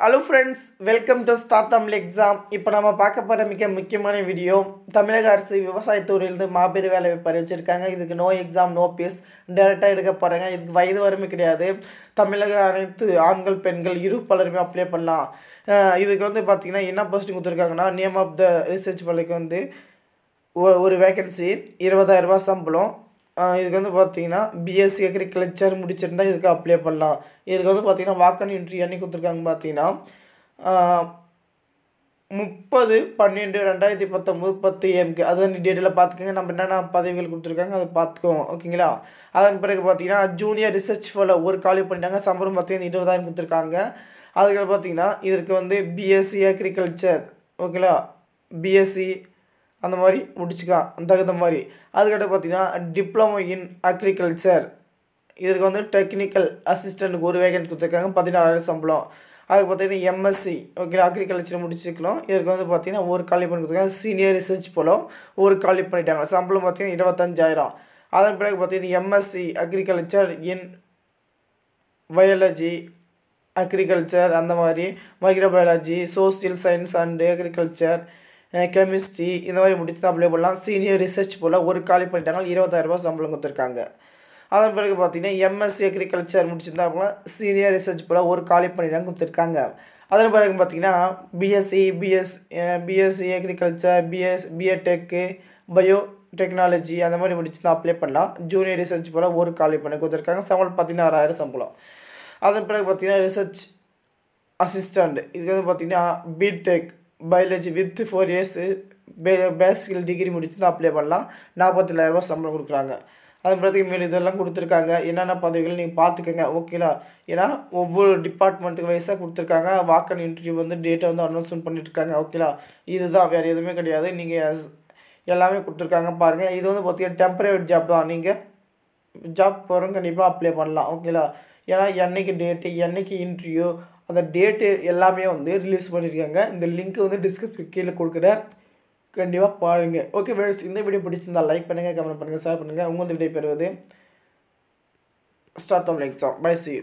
hello friends welcome to start Tamil exam இப்போ நம்ம பார்க்க போகிற மிக முக்கியமான வீடியோ தமிழக அரசு விவசாயத்துறையிலிருந்து மாபெரும் வேலை வாய்ப்பு வச்சுருக்காங்க இதுக்கு நோ எக்ஸாம் நோ பீஸ் டேரெக்டாக எடுக்க போகிறாங்க இதுக்கு வயது வறுமை கிடையாது தமிழக அனைத்து ஆண்கள் பெண்கள் இரு பலருமே அப்ளை பண்ணலாம் இதுக்கு வந்து பார்த்திங்கன்னா என்ன போஸ்டிங் கொடுத்துருக்காங்கன்னா நேம் ஆஃப் த ரிசர்ச் வேலைக்கு வந்து ஒரு இருபதாயிரம் ரூபா சம்பளம் இதுக்கு வந்து பார்த்தீங்கன்னா பிஎஸ்சி அக்ரிகல்ச்சர் முடிச்சிருந்தா இதுக்கு அப்ளை பண்ணலாம் இதுக்கு வந்து பார்த்தீங்கன்னா வாக்கன் இன்ட்ரி அன்னி கொடுத்துருக்காங்க பார்த்தீங்கன்னா முப்பது பன்னெண்டு ரெண்டாயிரத்தி பத்தொம்போது பத்து ஏஎம்க்கு அது வந்து டேட்டில் பார்த்துக்கோங்க நம்ம என்னென்ன பதவிகள் கொடுத்துருக்காங்க அதை பார்த்துக்குவோம் ஓகேங்களா அதன் பிறகு பார்த்தீங்கன்னா ஜூனியர் ரிசர்ச் ஃபோல ஒரு காலி பண்ணிட்டாங்க சம்பளம் பார்த்தீங்கன்னா இருபதாயிரம் கொடுத்துருக்காங்க அதுக்கப்புறம் பார்த்தீங்கன்னா இதற்கு வந்து பிஎஸ்சி அக்ரிகல்ச்சர் ஓகேங்களா பிஎஸ்சி அந்த மாதிரி முடிச்சுக்கலாம் அந்த தகுந்த மாதிரி அதுக்கப்புறம் பார்த்தீங்கன்னா டிப்ளமோ இன் அக்ரிகல்ச்சர் இதற்கு வந்து டெக்னிக்கல் அசிஸ்டண்ட்டுக்கு ஒரு வேகன் கொடுத்துருக்காங்க பதினாறாயிரம் சம்பளம் அதுக்கு பார்த்தீங்கன்னா எம்எஸ்சி ஓகே அக்ரிகல்ச்சர் முடிச்சுக்கலாம் இதற்கு வந்து பார்த்திங்கன்னா ஒரு காலி பண்ணி கொடுத்துருக்காங்க சீனியர் ரிசர்ச் போலும் ஒரு காலி பண்ணிட்டாங்க சம்பளம் பார்த்திங்கன்னா இருபத்தஞ்சாயிரம் அதன் பிறகு பார்த்திங்கன்னா MSc agriculture in biology agriculture அந்த மாதிரி microbiology social science and agriculture chemistry இந்த மாதிரி முடிச்சு தான் அப்ளை பண்ணலாம் சீனியர் ரிசர்ச் போல் ஒரு காலி இருபதாயிரம் இருபதாயிரரூபா சம்பளம் கொடுத்துருக்காங்க அதன் பிறகு பார்த்திங்கன்னா எம்எஸ்சி அக்ரிகல்ச்சர் முடிச்சிருந்தா அப்படிலாம் சீனியர் ரிசர்ச் போல் ஒரு காலி பண்ணிட்டாங்க கொடுத்துருக்காங்க அதன் பிறகு பார்த்திங்கன்னா BSc BS BSc agriculture BS பிஎடெக்கு பயோ டெக்னாலஜி அந்த மாதிரி முடிச்சு தான் அப்ளை பண்ணலாம் ஜூனியர் ரிசர்ச் போல் ஒரு காலி பண்ணி கொடுத்துருக்காங்க சம்பளம் பதினாறாயிரம் சம்பளம் அதன் பிறகு பார்த்திங்கன்னா ரிசர்ச் அசிஸ்டண்ட் இதுக்கு வந்து பார்த்திங்கன்னா BTech biology with four years பே பேசிக்கல் டிகிரி தான் அப்ளை பண்ணலாம் நாற்பத்தேழாயிரரூபா சம்பளம் கொடுக்குறாங்க அது பிறகு மேல் இதெல்லாம் கொடுத்துருக்காங்க என்னென்ன பதவிகள் நீங்கள் பார்த்துக்கோங்க ஓகேலா ஏன்னா ஒவ்வொரு டிபார்ட்மெண்ட்டுக்கு வைஸாக கொடுத்துருக்காங்க வாக்கன் இன்டர்வியூ வந்து டேட்டை வந்து அனௌன்ஸ்மெண்ட் பண்ணிட்டுருக்காங்க ஓகேலா இதுதான் வேறு எதுவுமே கிடையாது நீங்கள் எல்லாமே கொடுத்துருக்காங்க பாருங்கள் இது வந்து பார்த்திங்கன்னா டெம்பரவரி ஜாப் தான் நீங்கள் ஜாப் போகிறவங்க கண்டிப்பாக அப்ளை பண்ணலாம் ஓகேலா ஏன்னா என்றைக்கு டேட்டு என்றைக்கு இன்டர்வியூ அந்த டேட்டு எல்லாமே வந்து ரிலீஸ் பண்ணியிருக்காங்க இந்த லிங்க்கு வந்து டிஸ்கிரிப்ஷன் கீழே கொடுக்குறேன் கண்டிப்பாக பாருங்கள் ஓகே வேர்ஸ் இந்த வீடியோ பிடிச்சிருந்தா லைக் பண்ணுங்கள் கமெண்ட் பண்ணுங்கள் ஷேர் பண்ணுங்கள் உங்கள் வீடியோ பெறுவது start like exam bye C